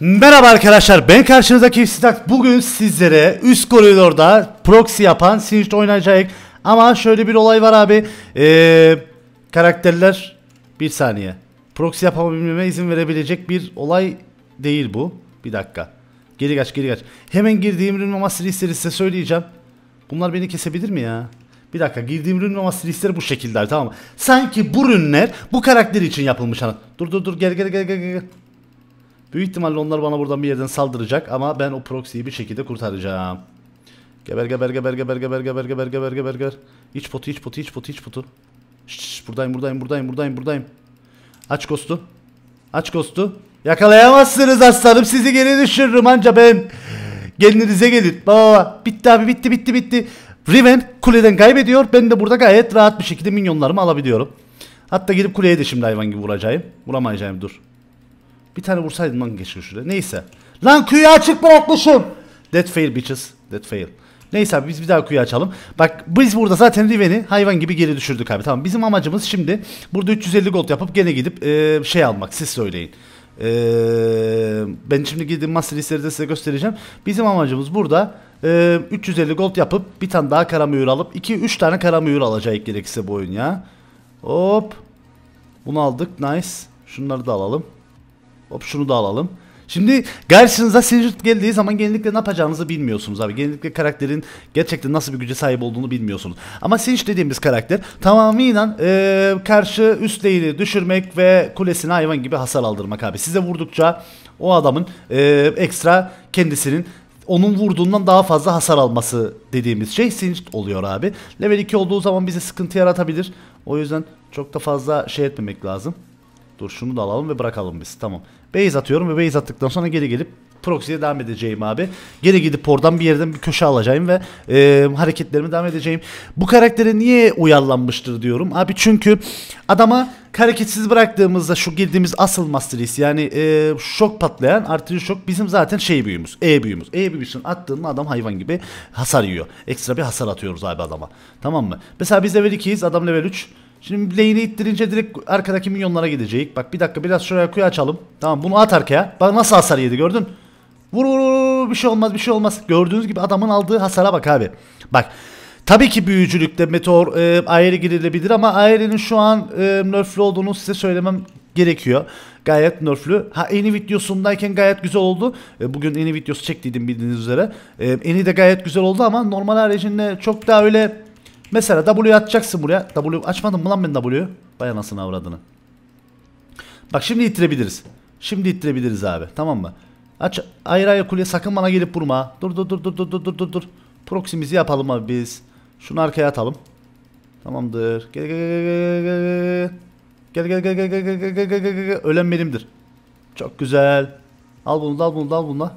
Merhaba arkadaşlar ben karşınızdaki Sitak bugün sizlere üst koridorda proxy yapan Siege oynayacak ama şöyle bir olay var abi ee, karakterler bir saniye proxy yapabilmeme izin verebilecek bir olay değil bu bir dakika geri kaç geri kaç hemen girdiğim rün master listeri size söyleyeceğim bunlar beni kesebilir mi ya bir dakika girdiğim rün master listeri bu şekilde tamam mı sanki bu ürünler bu karakter için yapılmış ana dur dur dur gel gel gel gel gel Büyük ihtimalle onlar bana buradan bir yerden saldıracak ama ben o proxy'yi bir şekilde kurtaracağım. Geber geber geber geber geber geber geber geber geber geber. İç potu iç potu iç potu iç potu. Şşş, buradayım buradayım buradayım buradayım buradayım. Aç kostu. Aç kostu. Yakalayamazsınız aslanım sizi geri düşürürüm anca ben. Gelinize gelin. Baba bitti abi bitti bitti bitti. Riven kuleden kaybediyor. Ben de burada gayet rahat bir şekilde minyonlarımı alabiliyorum. Hatta gidip kuleye de şimdi hayvan gibi vuracağım. Vuramayacağım dur. Bir tane vursaydım lan geçiyor şurada. Neyse. Lan kuyu açık bırakmışım. Dead fail bitches. dead fail. Neyse abi biz bir daha kuyu açalım. Bak biz burada zaten Riven'i hayvan gibi geri düşürdük abi. Tamam bizim amacımız şimdi burada 350 gold yapıp gene gidip e, şey almak. Siz söyleyin. E, ben şimdi gidip master listleri de size göstereceğim. Bizim amacımız burada e, 350 gold yapıp bir tane daha karamühür alıp 2-3 tane karamühür alacak gerekirse bu oyun ya. Hop. Bunu aldık. Nice. Şunları da alalım. Hop şunu da alalım. Şimdi karşınıza Sinjit geldiği zaman genellikle ne yapacağınızı bilmiyorsunuz abi. Genellikle karakterin gerçekten nasıl bir güce sahip olduğunu bilmiyorsunuz. Ama Sinj dediğimiz karakter tamamıyla e, karşı üst düşürmek ve kulesine hayvan gibi hasar aldırmak abi. Size vurdukça o adamın e, ekstra kendisinin onun vurduğundan daha fazla hasar alması dediğimiz şey Singed oluyor abi. Level 2 olduğu zaman bize sıkıntı yaratabilir. O yüzden çok da fazla şey etmemek lazım. Dur şunu da alalım ve bırakalım biz. Tamam. Base atıyorum ve base attıktan sonra geri gelip proxy'ye devam edeceğim abi. Geri gidip oradan bir yerden bir köşe alacağım ve e, hareketlerimi devam edeceğim. Bu karaktere niye uyarlanmıştır diyorum. Abi çünkü adama hareketsiz bıraktığımızda şu girdiğimiz asıl Master yani e, şok patlayan artı şok bizim zaten şey büyümüz. E büyümüz. E büyüsünü attığında adam hayvan gibi hasar yiyor. Ekstra bir hasar atıyoruz abi adama. Tamam mı? Mesela biz level 2'yiz adam level 3. Şimdi lane'i ittirince direkt arkadaki minyonlara gidecek. Bak bir dakika biraz şuraya kuyu açalım. Tamam bunu at arkaya. Bak nasıl hasar yedi gördün. Vur vur vur bir şey olmaz bir şey olmaz. Gördüğünüz gibi adamın aldığı hasara bak abi. Bak tabii ki büyücülükte meteor e, Aeri girilebilir ama Aeri'nin şu an e, nerflü olduğunu size söylemem gerekiyor. Gayet nerflü. Ha eni videosundayken gayet güzel oldu. E, bugün eni videosu çektiydim bildiğiniz üzere. E, eni de gayet güzel oldu ama normal haricinde çok daha öyle Mesela W atacaksın buraya. W açmadım mı lan ben W'yu? Bay anasını avradını. Bak şimdi ittirebiliriz. Şimdi ittirebiliriz abi. Tamam mı? Aç ayrı ayrı kuleye sakın bana gelip vurma. Dur dur dur dur dur dur dur dur dur. Proximizi yapalım abi biz. Şunu arkaya atalım. Tamamdır. Gel gel gel gel gel gel gel gel gel gel gel gel gel gel gel Ölen benimdir. Çok güzel. Al bunu da al bunu da al bunu da.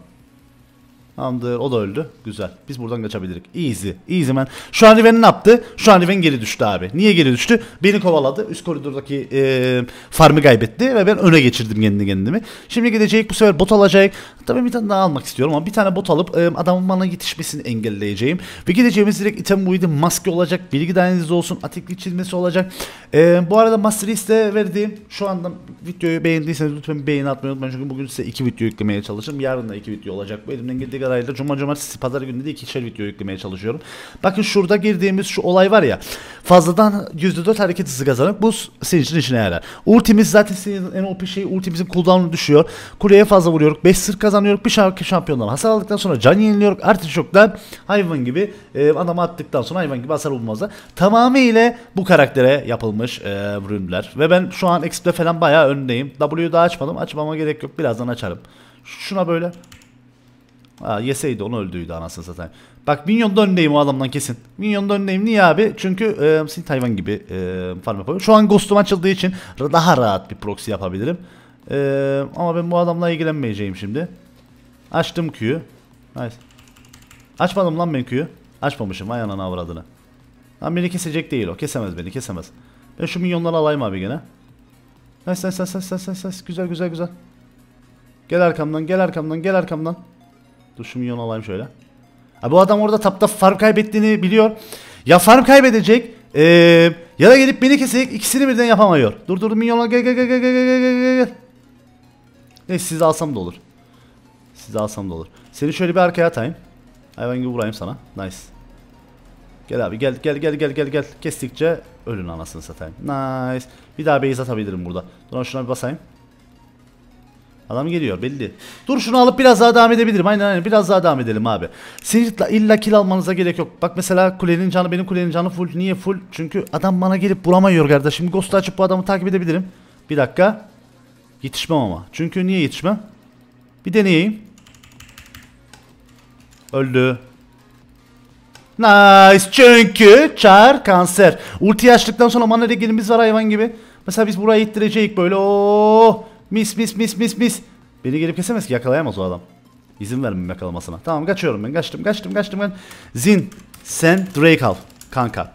Tamamdır. O da öldü. Güzel. Biz buradan kaçabilirik. Easy. Easy man. Şu an Riven ne yaptı? Şu an Riven geri düştü abi. Niye geri düştü? Beni kovaladı. Üst koridordaki e, farmı kaybetti ve ben öne geçirdim kendi kendimi. Şimdi gidecek bu sefer bot alacak. Tabii bir tane daha almak istiyorum ama bir tane bot alıp e, adamın bana yetişmesini engelleyeceğim. Ve gideceğimiz direkt item buydu. Maske olacak. Bilgi dayanınız olsun. Atikli çizmesi olacak. E, bu arada Master Race'de verdiğim şu anda videoyu beğendiyseniz lütfen beğeni atmayı unutmayın. Çünkü bugün size iki video yüklemeye çalışırım. Yarın da iki video olacak. Bu elimden geldiği kadar sırayla cuma cumartesi pazar günü de ikişer video yüklemeye çalışıyorum. Bakın şurada girdiğimiz şu olay var ya fazladan %4 hareket hızı kazanıp bu senin için işine yarar. Ultimiz zaten senin en OP şey ultimizin cooldown'u düşüyor. Kuleye fazla vuruyoruz. 5 sır kazanıyoruz. Bir şarkı şampiyonlar. hasar aldıktan sonra can yeniliyoruz. Artık çok da hayvan gibi e, adama attıktan sonra hayvan gibi hasar bulmazlar. Tamamıyla bu karaktere yapılmış e, rünler. Ve ben şu an XP'de falan bayağı öndeyim. W'da açmadım. Açmama gerek yok. Birazdan açarım. Şuna böyle Aa, yeseydi onu öldüydü anasını zaten. Bak Minyon'da önleyim o adamdan kesin. Minyon'da önleyim niye abi? Çünkü e, Sin Tayvan gibi e, farm yapabilirim. Şu an Ghost'um açıldığı için daha rahat bir proxy yapabilirim. E, ama ben bu adamla ilgilenmeyeceğim şimdi. Açtım Q'yu. Nice. Açmadım lan ben Q'yu. Açmamışım vay anana avradını. Lan beni kesecek değil o. Kesemez beni kesemez. Ben şu minyonları alayım abi gene. Nice nice nice nice nice nice. Güzel güzel güzel. Gel arkamdan gel arkamdan gel arkamdan. Dur şu milyonu alayım şöyle. Ha, bu adam orada tapta farm kaybettiğini biliyor. Ya farm kaybedecek ee, ya da gelip beni kesecek ikisini birden yapamıyor. Dur dur milyonlar gel gel gel gel gel gel gel gel. Neyse sizi alsam da olur. Sizi alsam da olur. Seni şöyle bir arkaya atayım. Hayvan gibi vurayım sana. Nice. Gel abi gel gel gel gel gel gel. Kestikçe ölün anasını satayım. Nice. Bir daha base atabilirim burada. Dur şuna bir basayım. Adam geliyor belli. Dur şunu alıp biraz daha devam edebilirim. Aynen aynen biraz daha devam edelim abi. Siirt'la illa kill almanıza gerek yok. Bak mesela kulenin canı benim kulenin canı full. Niye full? Çünkü adam bana gelip vuramıyor kardeş. Şimdi Ghost'u açıp bu adamı takip edebilirim. Bir dakika. Yetişmem ama. Çünkü niye yetişmem? Bir deneyeyim. Öldü. Nice çünkü çar kanser. Ulti açtıktan sonra mana regenimiz var hayvan gibi. Mesela biz burayı ittireceğiz böyle. Oo. Oh. Mis mis mis mis mis. Beni gelip kesemez ki yakalayamaz o adam. İzin vermem yakalamasına. Tamam kaçıyorum ben. Kaçtım kaçtım kaçtım ben. Zin sen Drake al kanka.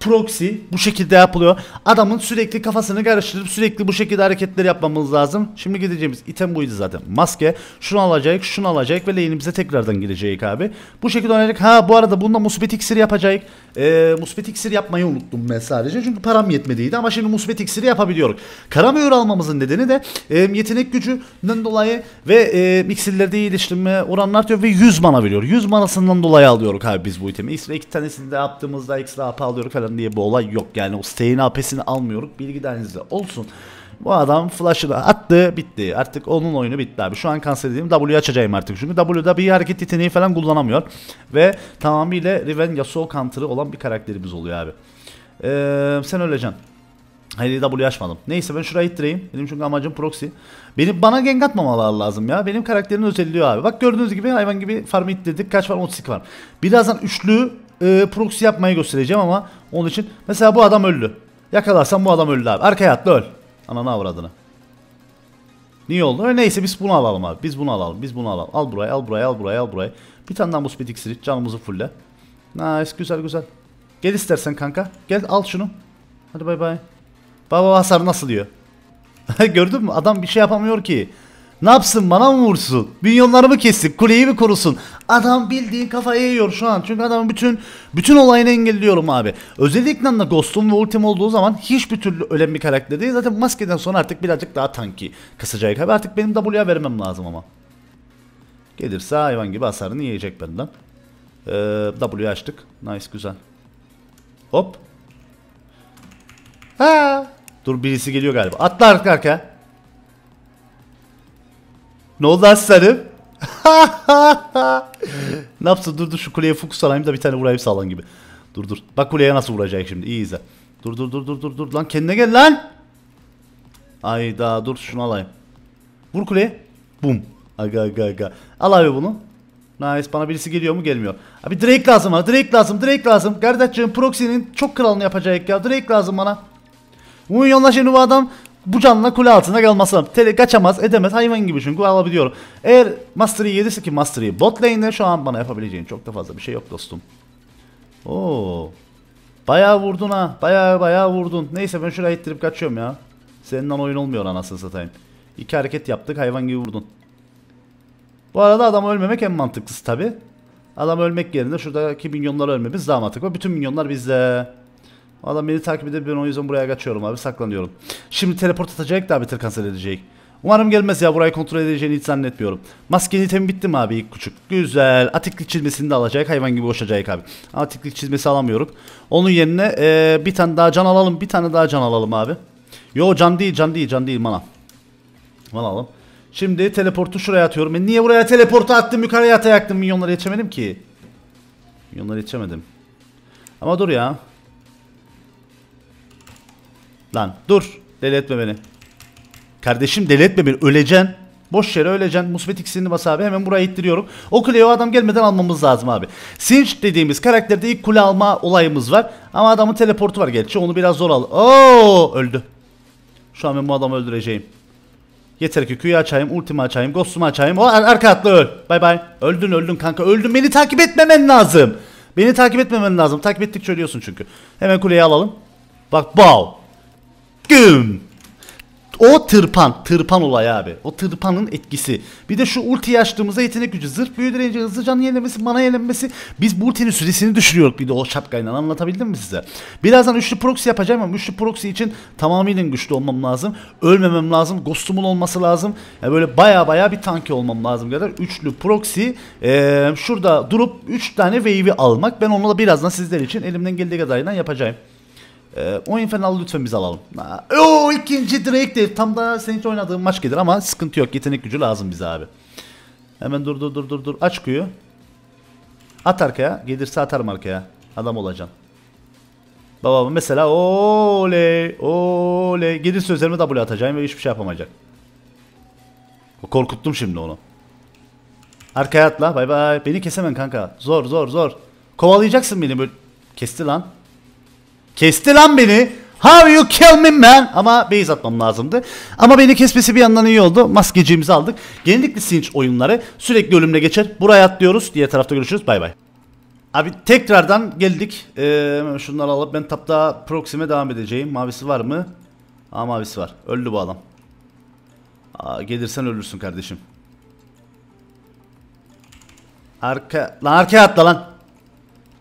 Proxy bu şekilde yapılıyor. Adamın sürekli kafasını karıştırıp sürekli bu şekilde hareketler yapmamız lazım. Şimdi gideceğimiz item buydu zaten. Maske. Şunu alacak, şunu alacak ve lane'imize tekrardan girecek abi. Bu şekilde oynayacak. Ha bu arada bununla musibet iksiri yapacak e, musbet iksir yapmayı unuttum ben sadece. Çünkü param yetmediydi ama şimdi musbet iksiri yapabiliyoruz. Karamühür almamızın nedeni de e, yetenek gücünden dolayı ve e, iksirlerde iyileştirme oranını artıyor ve 100 mana veriyor. 100 manasından dolayı alıyoruz abi biz bu itemi. Ekstra iki tanesini de yaptığımızda ekstra AP alıyoruz falan diye bu olay yok. Yani o stain AP'sini almıyoruz. Bilgi denizde olsun. Bu adam flash'ı attı bitti. Artık onun oyunu bitti abi. Şu an kanser dediğim W'yu açacağım artık. Çünkü W'da bir hareket yeteneği falan kullanamıyor. Ve tamamıyla Riven Yasuo counter'ı olan bir karakterimiz oluyor abi. Ee, sen öleceksin. Hayır W açmadım. Neyse ben şurayı ittireyim. Benim çünkü amacım proxy. Beni bana gank atmamalar lazım ya. Benim karakterin özelliği abi. Bak gördüğünüz gibi hayvan gibi farm ittirdik. Kaç var? 32 var. Birazdan üçlü e, proxy yapmayı göstereceğim ama onun için. Mesela bu adam öldü. Yakalarsan bu adam öldü abi. Arkaya atla öl. Ananı avradını. Niye oldu? E, neyse biz bunu alalım abi. Biz bunu alalım. Biz bunu alalım. Al burayı al burayı al burayı al burayı. Bir tane daha muspet iksiri. Canımızı fulle. Nice güzel güzel. Gel istersen kanka. Gel al şunu. Hadi bay bay. Baba hasar nasıl diyor. Gördün mü? Adam bir şey yapamıyor ki. Ne yapsın bana mı vursun? Milyonlarımı kestik kuleyi mi korusun? Adam bildiğin kafayı yiyor şu an. Çünkü adamın bütün bütün olayını engelliyorum abi. Özellikle de Ghost'um ve Ultim olduğu zaman hiçbir türlü ölen bir karakter değil. Zaten maskeden sonra artık birazcık daha tanki kasacak abi. Artık benim W'ya vermem lazım ama. Gelirse hayvan gibi hasarını yiyecek benden. Ee, W'yu açtık. Nice güzel. Hop. Ha. Dur birisi geliyor galiba. Atla artık arka. Ne oldu aslanım? ne yapsın dur dur şu kuleye fokus alayım da bir tane vurayım sağlam gibi. Dur dur. Bak kuleye nasıl vuracak şimdi İyi izle. Dur dur dur dur dur dur lan kendine gel lan. Ayda dur şunu alayım. Vur kuleye. Bum. Aga aga aga. Al abi bunu. Nice bana birisi geliyor mu gelmiyor. Abi Drake lazım bana Drake lazım Drake lazım. Kardeşim Proxy'nin çok kralını yapacak ya Drake lazım bana. Milyonlaşan bu adam bu canla kule altında kalması Tele kaçamaz edemez hayvan gibi çünkü alabiliyorum. Eğer Mastery 7'si ki Mastery bot lane'de şu an bana yapabileceğin çok da fazla bir şey yok dostum. Oo. Bayağı vurdun ha. Bayağı bayağı vurdun. Neyse ben şuraya ittirip kaçıyorum ya. Seninle oyun olmuyor anasını satayım. İki hareket yaptık hayvan gibi vurdun. Bu arada adam ölmemek en mantıklısı tabi. Adam ölmek yerine şuradaki minyonları ölmemiz daha mantıklı. Bütün minyonlar bizde. Valla beni takip ben o yüzden buraya kaçıyorum abi saklanıyorum. Şimdi teleport atacak da bitir kanser edecek. Umarım gelmez ya burayı kontrol edeceğini hiç zannetmiyorum. Maskeli item bitti mi abi ilk küçük? Güzel. Atiklik çizmesini de alacak hayvan gibi boşacak abi. Atiklik çizmesi alamıyorum. Onun yerine ee, bir tane daha can alalım bir tane daha can alalım abi. Yo can değil can değil can değil mana. Mana alalım. Şimdi teleportu şuraya atıyorum. E niye buraya teleportu attım yukarıya atayaktım minyonları geçemedim ki. Minyonları geçemedim. Ama dur ya. Lan dur. deletme beni. Kardeşim deletme beni. Öleceksin. Boş yere öleceksin. Musbet ikisini bas abi. Hemen buraya ittiriyorum. O kuleyi o adam gelmeden almamız lazım abi. Sinch dediğimiz karakterde ilk kule alma olayımız var. Ama adamın teleportu var gerçi. Onu biraz zor al. Oo öldü. Şu an ben bu adamı öldüreceğim. Yeter ki Q'yu açayım, ultimi açayım, Ghost'umu açayım. O ar arka atla öl. Bay bay. Öldün öldün kanka öldün. Beni takip etmemen lazım. Beni takip etmemen lazım. Takip ettikçe ölüyorsun çünkü. Hemen kuleyi alalım. Bak bow. Güm. O tırpan, tırpan olay abi. O tırpanın etkisi. Bir de şu ulti açtığımızda yetenek gücü. Zırh büyü direnci, hızlı can yenilemesi, mana yenilemesi. Biz bu ultinin süresini düşürüyoruz bir de o şapkayla. Anlatabildim mi size? Birazdan üçlü proxy yapacağım ama üçlü proxy için tamamıyla güçlü olmam lazım. Ölmemem lazım. Ghost'umun olması lazım. Yani böyle baya baya bir tanki olmam lazım kadar. Üçlü proxy ee, şurada durup üç tane wave'i almak. Ben onu da birazdan sizler için elimden geldiği kadarıyla yapacağım. Ee, o infernal lütfen biz alalım. O ikinci direktif. Tam da senin hiç oynadığın maç gelir ama sıkıntı yok. Yetenek gücü lazım bize abi. Hemen dur dur dur dur dur. Aç kuyu. At arkaya. Gelirse atarım arkaya. Adam olacaksın. Babam mesela oley oley. Gelirse üzerime W atacağım ve hiçbir şey yapamayacak. Korkuttum şimdi onu. Arkaya atla bay bay. Beni kesemen kanka. Zor zor zor. Kovalayacaksın beni böyle. Kesti lan. Kesti lan beni. How you kill me man? Ama base atmam lazımdı. Ama beni kesmesi bir yandan iyi oldu. Maskeciğimizi aldık. Genellikle sinç oyunları sürekli ölümle geçer. Buraya atlıyoruz. Diğer tarafta görüşürüz. Bay bay. Abi tekrardan geldik. Ee, şunları alıp ben tapta Proxim'e devam edeceğim. Mavisi var mı? Aa mavisi var. Öldü bu adam. Aa, gelirsen ölürsün kardeşim. Arka... Lan arkaya atla lan.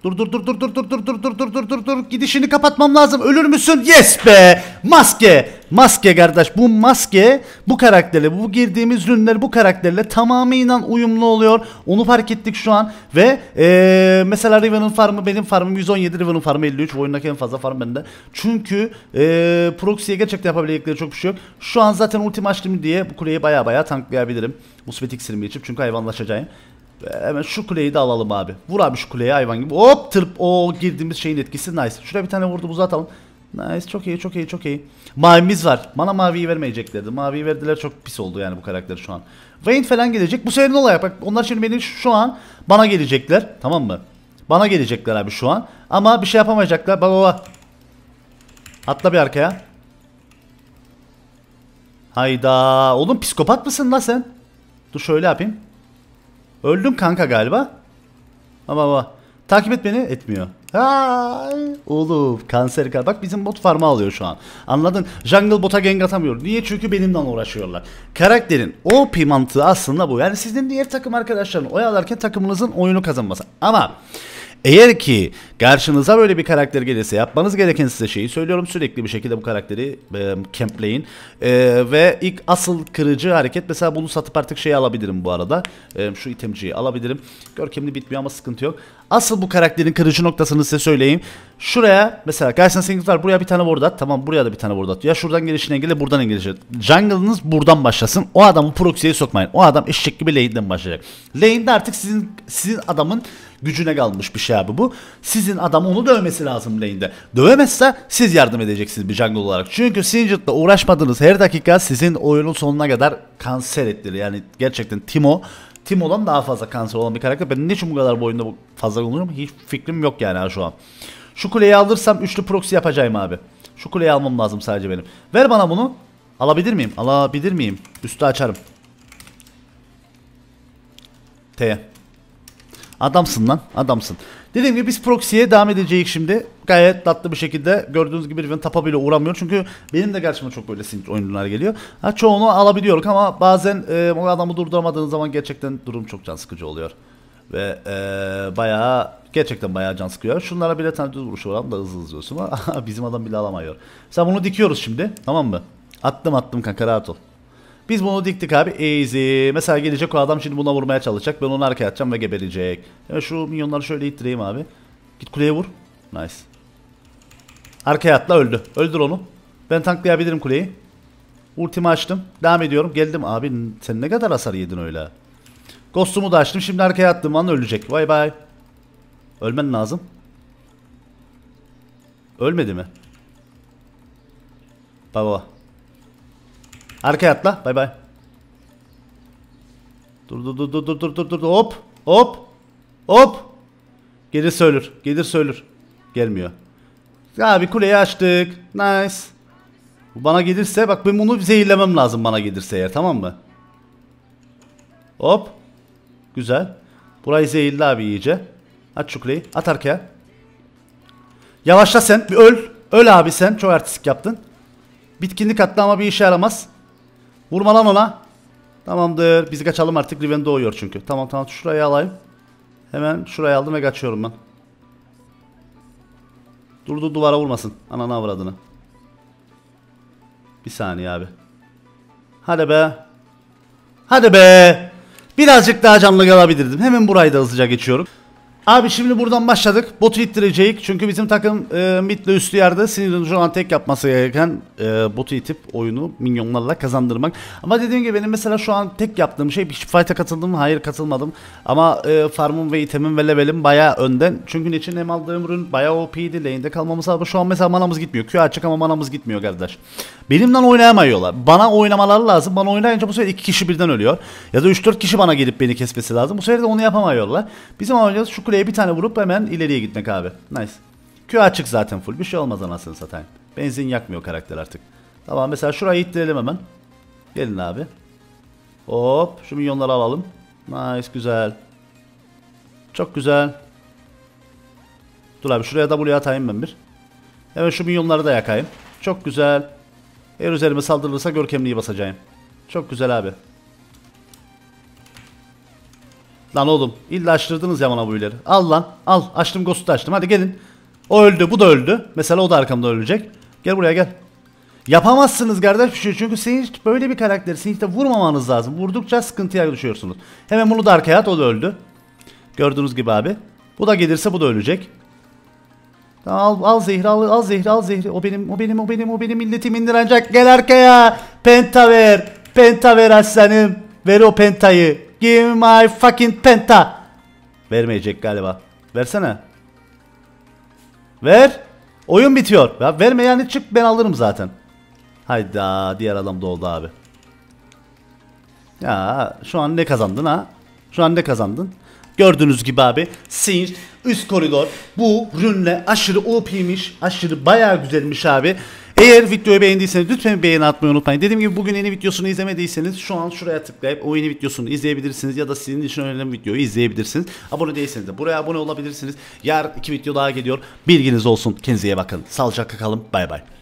Dur dur dur dur dur dur dur dur dur dur dur dur dur gidişini kapatmam lazım. Ölür müsün? Yes be. Maske. Maske kardeş. Bu maske bu karakterle bu girdiğimiz ürünler bu karakterle tamamıyla uyumlu oluyor. Onu fark ettik şu an ve ee, mesela Riven'ın farmı benim farmım 117 Riven'ın farmı 53. Bu oyundaki en fazla farm bende. Çünkü ee, proxy'ye gerçekten yapabilecekleri çok bir şey yok. Şu an zaten ultim açtım diye bu kuleyi baya baya tanklayabilirim. Musbet iksirimi içip çünkü hayvanlaşacağım. Hemen şu kuleyi de alalım abi. Vur abi şu kuleye hayvan gibi. Hop tırp. o girdiğimiz şeyin etkisi nice. Şuraya bir tane vurdu vurduğumuzu atalım. Nice çok iyi çok iyi çok iyi. Mavimiz var. Bana maviyi vermeyeceklerdi. Maviyi verdiler çok pis oldu yani bu karakter şu an. Vayne falan gelecek. Bu sefer ne olacak? Bak onlar şimdi beni şu an bana gelecekler. Tamam mı? Bana gelecekler abi şu an. Ama bir şey yapamayacaklar. Bak baba. Atla bir arkaya. Hayda. Oğlum psikopat mısın la sen? Dur şöyle yapayım. Öldüm kanka galiba. Ama ama. Takip et beni etmiyor. Ay, oğlum kanser kar. Bak bizim bot farmı alıyor şu an. Anladın? Jungle bota gank atamıyor. Niye? Çünkü benimle uğraşıyorlar. Karakterin OP mantığı aslında bu. Yani sizin diğer takım arkadaşlarını oyalarken takımınızın oyunu kazanması. Ama eğer ki karşınıza böyle bir karakter gelirse yapmanız gereken size şeyi söylüyorum. Sürekli bir şekilde bu karakteri e, campleyin. E, ve ilk asıl kırıcı hareket mesela bunu satıp artık şeyi alabilirim bu arada. E, şu itemciyi alabilirim. Görkemli bitmiyor ama sıkıntı yok. Asıl bu karakterin kırıcı noktasını size söyleyeyim. Şuraya mesela karşısında singlet var. Buraya bir tane ward at. Tamam buraya da bir tane ward at. Ya şuradan gelişini engelle buradan engelle. Jungle'ınız buradan başlasın. O adamı proxy'ye sokmayın. O adam eşek gibi lane'den başlayacak. Lane'de artık sizin sizin adamın Gücüne kalmış bir şey abi bu. Sizin adam onu dövmesi lazım lane'de. Dövemezse siz yardım edeceksiniz bir jungle olarak. Çünkü Singed'la uğraşmadığınız her dakika sizin oyunun sonuna kadar kanser ettirir. Yani gerçekten Timo Timo'dan daha fazla kanser olan bir karakter. Ben niçin bu kadar bu oyunda fazla kullanıyorum hiç fikrim yok yani şu an. Şu kuleyi alırsam üçlü proxy yapacağım abi. Şu kuleyi almam lazım sadece benim. Ver bana bunu. Alabilir miyim? Alabilir miyim? Üstü açarım. T. Adamsın lan adamsın. Dediğim gibi biz proxy'ye devam edeceğiz şimdi. Gayet tatlı bir şekilde gördüğünüz gibi Riven tapa bile uğramıyor. Çünkü benim de karşıma çok böyle sinir oyuncular geliyor. Ha, çoğunu alabiliyoruz ama bazen e, o adamı durduramadığınız zaman gerçekten durum çok can sıkıcı oluyor. Ve e, bayağı gerçekten bayağı can sıkıyor. Şunlara bile tane düz vuruş oran da hızlı hızlıyorsun ama bizim adam bile alamıyor. Sen bunu dikiyoruz şimdi tamam mı? Attım attım kanka rahat ol. Biz bunu diktik abi. Easy. Mesela gelecek o adam şimdi buna vurmaya çalışacak. Ben onu arkaya atacağım ve geberecek. Ya şu minyonları şöyle ittireyim abi. Git kuleye vur. Nice. Arkaya atla öldü. Öldür onu. Ben tanklayabilirim kuleyi. Ultimi açtım. Devam ediyorum. Geldim abi. Sen ne kadar hasar yedin öyle. Ghost'umu da açtım. Şimdi arkaya attım an ölecek. Bay bay. Ölmen lazım. Ölmedi mi? Baba. Arkaya atla. Bay bay. Dur dur dur dur dur dur dur dur. Hop. Hop. Hop. Gelir söylür. Gelir söylür. Gelmiyor. Abi kuleyi açtık. Nice. Bu bana gelirse bak ben bunu zehirlemem lazım bana gelirse eğer tamam mı? Hop. Güzel. Burayı zehirli abi iyice. Aç şu kuleyi. At arkaya. Yavaşla sen. Bir öl. Öl abi sen. Çok artistik yaptın. Bitkinlik attı ama bir işe yaramaz. Vurma lan ona. Tamamdır. Bizi kaçalım artık. Riven doğuyor çünkü. Tamam tamam şurayı alayım. Hemen şurayı aldım ve kaçıyorum ben. Durdu duvara vurmasın. Ananı avradını. Bir saniye abi. Hadi be. Hadi be. Birazcık daha canlı kalabilirdim. Hemen burayı da hızlıca geçiyorum. Abi şimdi buradan başladık. Botu ittireceğiz. Çünkü bizim takım e, mid üstü yerde Sinir'in şu an tek yapması gereken e, botu itip oyunu minyonlarla kazandırmak. Ama dediğim gibi benim mesela şu an tek yaptığım şey bir fight'a katıldım mı? Hayır katılmadım. Ama e, farmım ve itemim ve levelim baya önden. Çünkü için hem aldığım ürün baya OP'ydi. Lane'de kalmamız lazım. Şu an mesela manamız gitmiyor. Q açık ama manamız gitmiyor kardeş. Benimle oynayamıyorlar. Bana oynamaları lazım. Bana oynayınca bu sefer iki kişi birden ölüyor. Ya da 3-4 kişi bana gelip beni kesmesi lazım. Bu sefer de onu yapamıyorlar. Bizim amacımız şu Kuleye bir tane vurup hemen ileriye gitmek abi. Nice. Q açık zaten full. Bir şey olmaz anasını satayım. Benzin yakmıyor karakter artık. Tamam mesela şurayı ittirelim hemen. Gelin abi. Hop şu milyonları alalım. Nice güzel. Çok güzel. Dur abi şuraya da buraya atayım ben bir. Hemen şu milyonları da yakayım. Çok güzel. Eğer üzerime saldırılırsa görkemliği basacağım. Çok güzel abi. Lan oğlum illa açtırdınız ya bana bu üyeleri. Al lan al açtım ghost'u açtım hadi gelin. O öldü bu da öldü. Mesela o da arkamda ölecek. Gel buraya gel. Yapamazsınız kardeş bir şey çünkü Sinch böyle bir karakter. Sinch'te vurmamanız lazım. Vurdukça sıkıntıya düşüyorsunuz. Hemen bunu da arkaya at o da öldü. Gördüğünüz gibi abi. Bu da gelirse bu da ölecek. Al al zehri al, al zehri al zehri. O benim o benim o benim o benim milletim indirecek. Gel arkaya. Penta ver. Penta ver aslanım. Ver o pentayı. Give my fucking penta. Vermeyecek galiba. Versene. Ver. Oyun bitiyor. Ya verme yani çık ben alırım zaten. Hayda diğer adam doldu abi. Ya şu an ne kazandın ha? Şu an ne kazandın? Gördüğünüz gibi abi Singe üst koridor bu rünle aşırı OP'miş aşırı bayağı güzelmiş abi. Eğer videoyu beğendiyseniz lütfen beğeni atmayı unutmayın. Dediğim gibi bugün yeni videosunu izlemediyseniz şu an şuraya tıklayıp o yeni videosunu izleyebilirsiniz ya da sizin için önemli videoyu izleyebilirsiniz. Abone değilseniz de buraya abone olabilirsiniz. Yarın iki video daha geliyor. Bilginiz olsun. Kendinize iyi bakın. Sağlıcakla kalın. Bay bay.